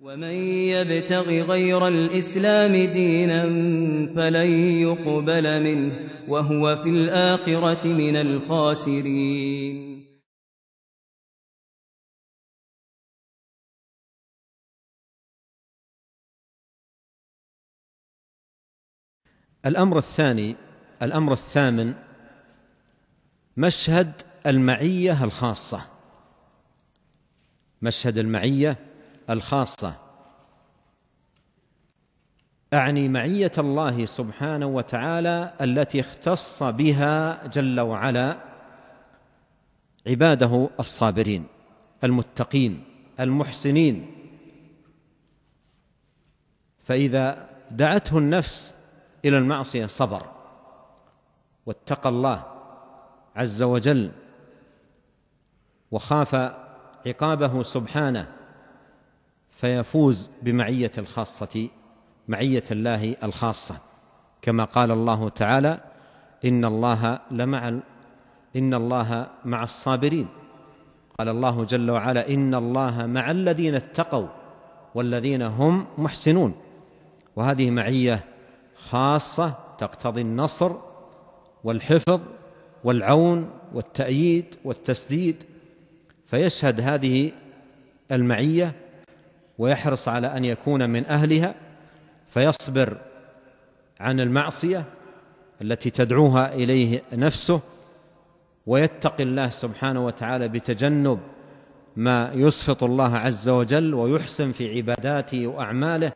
ومن يبتغ غير الإسلام دينا فلن يقبل منه وهو في الآخرة من الخاسرين الأمر الثاني الأمر الثامن مشهد المعية الخاصة مشهد المعية الخاصة أعني معية الله سبحانه وتعالى التي اختص بها جل وعلا عباده الصابرين المتقين المحسنين فإذا دعته النفس إلى المعصية صبر واتقى الله عز وجل وخاف عقابه سبحانه فيفوز بمعية الخاصة معية الله الخاصة كما قال الله تعالى إن الله لمع إن الله مع الصابرين قال الله جل وعلا إن الله مع الذين اتقوا والذين هم محسنون وهذه معية خاصة تقتضي النصر والحفظ والعون والتأييد والتسديد فيشهد هذه المعية ويحرص على ان يكون من اهلها فيصبر عن المعصيه التي تدعوها اليه نفسه ويتقي الله سبحانه وتعالى بتجنب ما يسخط الله عز وجل ويحسن في عباداته واعماله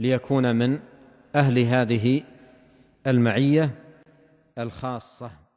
ليكون من اهل هذه المعيه الخاصه